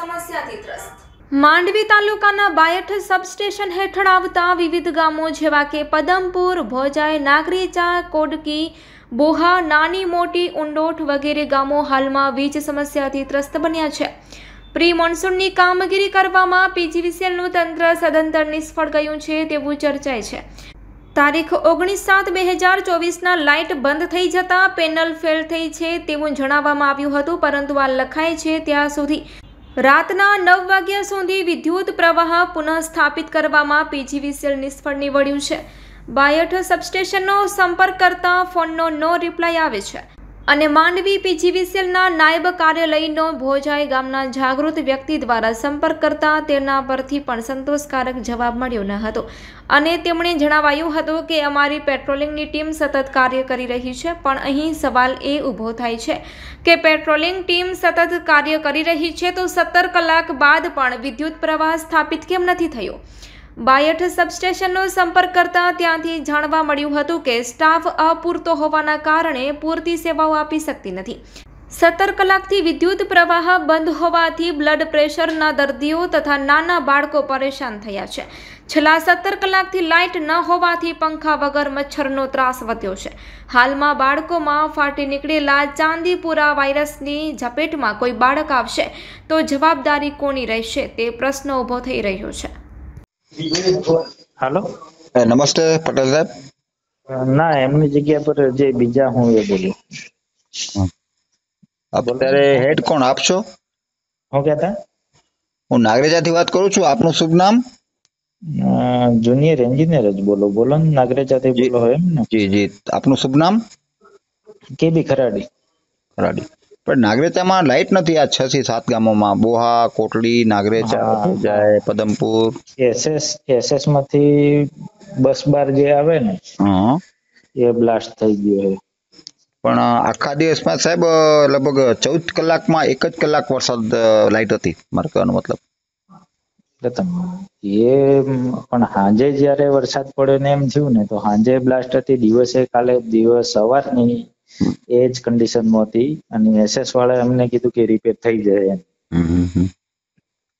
સમસ્યાથી ત્રસ્ત માંડવી તાલુકાના બાયઠ સબસ્ટેશન હેઠળ આવતા વિવિધ ગામો જેવા કે પદમપુર ભોજાય નાગરીચા કોડકી બોહા નાની મોટી ઊંડોઠ વગેરે ગામો હાલમાં વીજ સમસ્યાથી ત્રસ્ત બન્યા છે પ્રી મોન્સૂનની કામગીરી કરવામાં પીજીવીસીએલનું તંત્ર સદંતર નિષ્ફળ ગયું છે તેવું ચર્ચાય છે તારીખ ઓગણીસ સાત બે હજાર ચોવીસના લાઇટ બંધ થઈ જતા પેનલ ફેલ થઈ છે તેવું જણાવવામાં આવ્યું હતું પરંતુ આ લખાય છે ત્યાં સુધી રાતના નવ વાગ્યા સુધી વિદ્યુત પ્રવાહ પુનઃસ્થાપિત કરવામાં પીજીવીસીએલ નિષ્ફળ નીવડ્યું છે બાયઠ સબસ્ટેશનનો સંપર્ક કરતા ફોનનો નો રિપ્લાય આવે છે અને માંડવી પીજીવીસીએલના નાયબ કાર્યાલયનો ભોજાઈ ગામના જાગૃત વ્યક્તિ દ્વારા સંપર્ક કરતા તેના પરથી પણ સંતોષકારક જવાબ મળ્યો ન હતો અને તેમણે જણાવાયું હતું કે અમારી પેટ્રોલિંગની ટીમ સતત કાર્ય કરી રહી છે પણ અહીં સવાલ એ ઊભો થાય છે કે પેટ્રોલિંગ ટીમ સતત કાર્ય કરી રહી છે તો સત્તર કલાક બાદ પણ વિદ્યુત પ્રવાહ સ્થાપિત કેમ નથી થયો બાયઠ સબસ્ટેશનનો સંપર્ક કરતા ત્યાંથી જાણવા મળ્યું હતું કે સ્ટાફ અપૂરતો હોવાના કારણે પૂરતી સેવાઓ આપી શકતી નથી સત્તર કલાકથી વિદ્યુત પ્રવાહ બંધ હોવાથી બ્લડ પ્રેશરના દર્દીઓ તથા નાના બાળકો પરેશાન થયા છે છેલ્લા સત્તર કલાકથી લાઇટ ન હોવાથી પંખા વગર મચ્છરનો ત્રાસ વધ્યો છે હાલમાં બાળકોમાં ફાટી નીકળેલા ચાંદીપુરા વાયરસની ઝપેટમાં કોઈ બાળક આવશે તો જવાબદારી કોની રહેશે તે પ્રશ્ન ઊભો થઈ રહ્યો છે હાલો નમસ્તે પટેલ સાહેબ ના એમની જગ્યા પર જે બીજા હું એ બોલું અત્યારે હેડ કોણ આપશો છો હું કહેતા હું નાગરેજાથી વાત કરું છું આપનું શુભ નામ જુનિયર એન્જિનિયર જ બોલો બોલો ને નાગરેજાથી બોલો એમ ને જી જી આપનું શુભ નામ કેબી ખરાડી ખરાડી પણ નાગરેચામાં લાઇટ નથી આ છ થી સાત ગામોમાં બોહા કોટડી નાગરેચા જાય પદમપુર એસએસ એસએસ માંથી બસ બાર જે આવે ને એ બ્લાસ્ટ થઈ ગયો પણ આખા દિવસમાં સાહેબ લગભગ ચૌદ કલાકમાં એક જ કલાક વરસાદ લાઇટ હતી મારે કહેવાનો મતલબ એ પણ સાંજે જયારે વરસાદ પડ્યો ને એમ થયું ને તો સાંજે બ્લાસ્ટ હતી દિવસે કાલે દિવસ સવારની એ જ કન્ડિશનમાં હતી અને એસએસ વાળા એમને કીધું કે રિપેર થઈ જાય એમ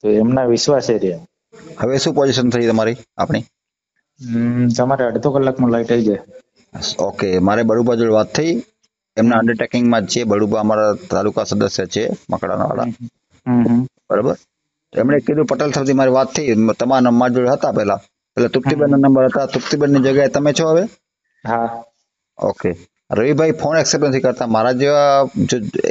તો એમના વિશ્વાસે રહ્યા હવે શું પોઝિશન થઈ તમારી આપણી તમારે અડધો કલાકમાં લાઈટ આવી જાય ઓકે મારે બડુબા જોડે વાત થઈ એમના અન્ડરટેકિંગમાં છે બડુબા અમારા તાલુકા સદસ્ય છે મકડાના વાળા બરોબર એમણે કીધું પટેલ સાહેબથી મારી વાત થઈ તમારા નંબર જોડે હતા પહેલા એટલે તૃપ્તિબેન નંબર હતા તૃપ્તિબેન જગ્યાએ તમે છો હવે હા ઓકે રવિભાઈ ફોન એક્સેપ્ટ નથી કરતા મારા જેવા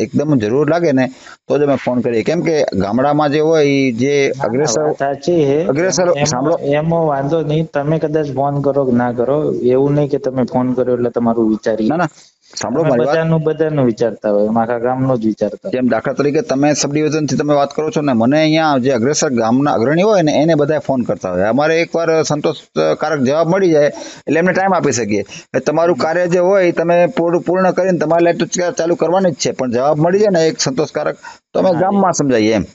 એકદમ જરૂર લાગે ને તો જ અમે ફોન કરીએ કેમ કે ગામડામાં જે હોય જે અગ્રેસર સાચી અગ્રેસર સાંભળો એમો વાંધો નહીં તમે કદાચ ફોન કરો કે ના કરો એવું નહીં કે તમે ફોન કર્યો એટલે તમારું વિચારી ના ના સાંભળો મારી વાત બધાનું બધાનું વિચારતા હોય આખા ગામનો જ વિચારતા જેમ દાખલા તરીકે તમે સબ ડિવિઝન થી તમે વાત કરો છો ને મને અહીંયા જે અગ્રેસર ગામના અગ્રણી હોય ને એને બધા ફોન કરતા હોય અમારે એકવાર સંતોષકારક જવાબ મળી જાય એટલે એમને ટાઈમ આપી શકીએ તમારું કાર્ય જે હોય તમે પૂર્ણ કરીને તમારે લાઈટ ચાલુ કરવાની જ છે પણ જવાબ મળી જાય ને એક સંતોષકારક તો અમે ગામમાં સમજાઈએ એમ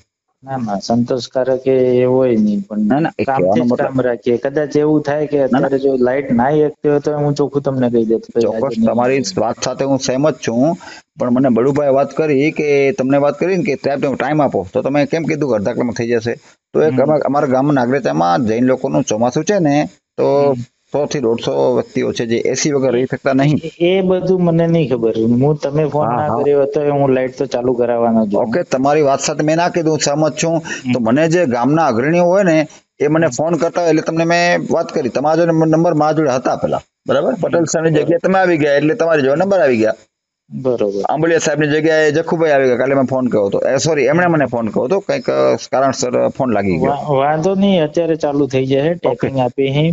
સંતોષકારક એ હોય નહીં પણ કામ રાખીએ કદાચ એવું થાય કે અત્યારે જો લાઈટ ના એકતી હોય તો હું ચોખ્ખું તમને કહી દેતો ચોક્કસ તમારી વાત સાથે હું સહેમત છું પણ મને બડુભાઈ વાત કરી કે તમને વાત કરી ને કે ત્યાં ટાઈમ આપો તો તમે કેમ કીધું અડધા કલાકમાં થઈ જશે તો એક અમારા ગામ નાગરેતામાં જૈન લોકોનું ચોમાસું છે ને તો સોથી દોઢસો વ્યક્તિઓ છે જે એસી વગર રહી શકતા નહીં એ બધું મને નહીં ખબર હું તમે ફોન ના કર્યો હતો હું લાઇટ તો ચાલુ કરાવવાનો છું ઓકે તમારી વાત સાથે મેં ના કીધું સહમત છું તો મને જે ગામના અગ્રણીઓ હોય ને એ મને ફોન કરતા એટલે તમને મેં વાત કરી તમારા જોડે નંબર મારા જોડે હતા પેલા બરાબર પટેલ સાહેબની જગ્યાએ તમે આવી ગયા એટલે તમારી જોડે નંબર આવી ગયા બરોબર આંબલિયા સાહેબની જગ્યાએ જખુભાઈ આવી ગયા કાલે મેં ફોન કર્યો હતો સોરી એમણે મને ફોન કર્યો હતો કંઈક કારણસર ફોન લાગી ગયો વાંધો નહીં અત્યારે ચાલુ થઈ જાય ટેપિંગ આપી હે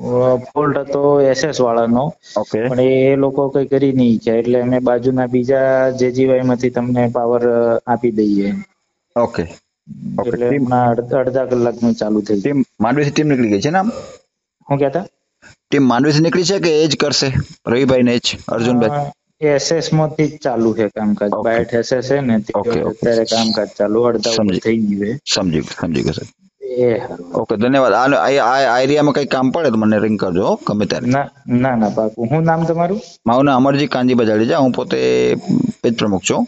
ફોલ્ટ હતો એસએસ વાળાનો પણ એ લોકો કઈ કરી નહીં છે એટલે અમે બાજુના બીજા જેજીવાય માંથી તમને પાવર આપી દઈએ ઓકે એટલે અડધા કલાકનું ચાલુ થઈ ટીમ માંડવીથી ટીમ નીકળી ગઈ છે ને આમ હું કહેતા ટીમ માંડવીથી નીકળી છે કે એ જ કરશે રવિભાઈ ને જ અર્જુનભાઈ એસએસ માંથી જ ચાલુ છે કામકાજ બાયટ એસએસ છે ને અત્યારે કામકાજ ચાલુ અડધા થઈ ગયું છે સમજી ગયું સમજી ગયું સર એ ઓકે ધન્યવાદ આ કઈ કામ પડે તો મને રિંગ કરજો ગમે ત્યારે ના ના ના પાકું હું નામ તમારું મારું નામ અમરજી કાંજી બજાડેજા હું પોતે પેજ પ્રમુખ છું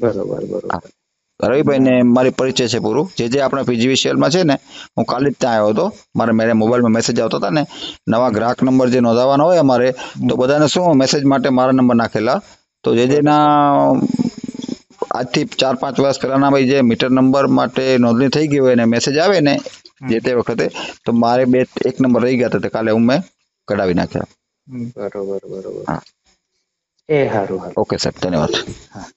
બરોબર બરોબર રવિભાઈ ને મારી પરિચય છે પૂરું જે જે આપણા પીજીવીસીએલમાં છે ને હું કાલે જ ત્યાં આવ્યો હતો મારે મારે મોબાઈલમાં મેસેજ આવતો હતા ને નવા ગ્રાહક નંબર જે નોંધાવવાનો હોય અમારે તો બધાને શું મેસેજ માટે મારા નંબર નાખેલા તો જે જેના આજથી ચાર પાંચ વર્ષ પહેલાના ભાઈ જે મીટર નંબર માટે નોંધણી થઈ ગઈ હોય ને મેસેજ આવે ને જે તે વખતે તો મારે બે એક નંબર રહી ગયા હતા કાલે હું મેં કઢાવી નાખ્યા બરોબર બરોબર હા એ સારું ઓકે સાહેબ ધન્યવાદ હા